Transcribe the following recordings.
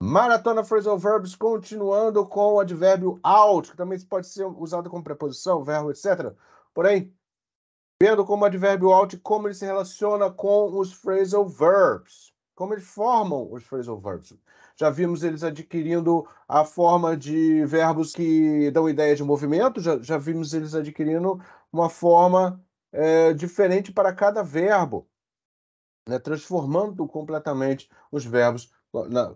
Maratona Phrasal Verbs, continuando com o advérbio out, que também pode ser usado como preposição, verbo, etc. Porém, vendo como o advérbio out, como ele se relaciona com os phrasal verbs, como eles formam os phrasal verbs. Já vimos eles adquirindo a forma de verbos que dão ideia de movimento, já, já vimos eles adquirindo uma forma é, diferente para cada verbo, né? transformando completamente os verbos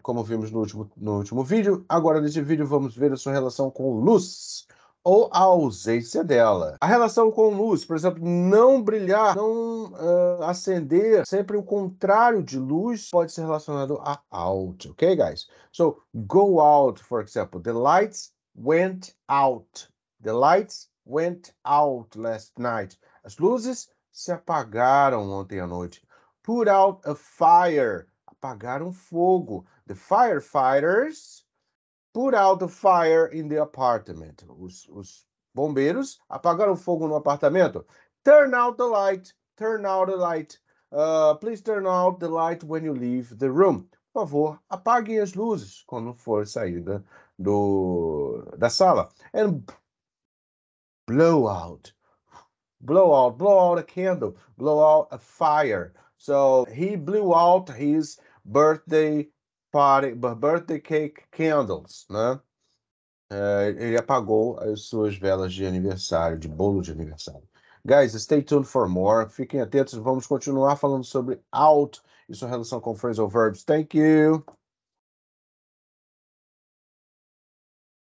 como vimos no último, no último vídeo. Agora, neste vídeo, vamos ver a sua relação com luz ou a ausência dela. A relação com luz, por exemplo, não brilhar, não uh, acender, sempre o contrário de luz pode ser relacionado a out, ok, guys? So, go out, for example, the lights went out. The lights went out last night. As luzes se apagaram ontem à noite. Put out a fire apagaram fogo. The firefighters put out the fire in the apartment. Os, os bombeiros apagaram fogo no apartamento. Turn out the light. Turn out the light. Uh, please turn out the light when you leave the room. Por favor, apaguem as luzes quando for sair do, da sala. And blow out. Blow out. Blow out a candle. Blow out a fire. So he blew out his birthday party, birthday cake candles, né? Uh, ele apagou as suas velas de aniversário, de bolo de aniversário. Guys, stay tuned for more. Fiquem atentos, vamos continuar falando sobre out e sua relação com phrasal verbs. Thank you.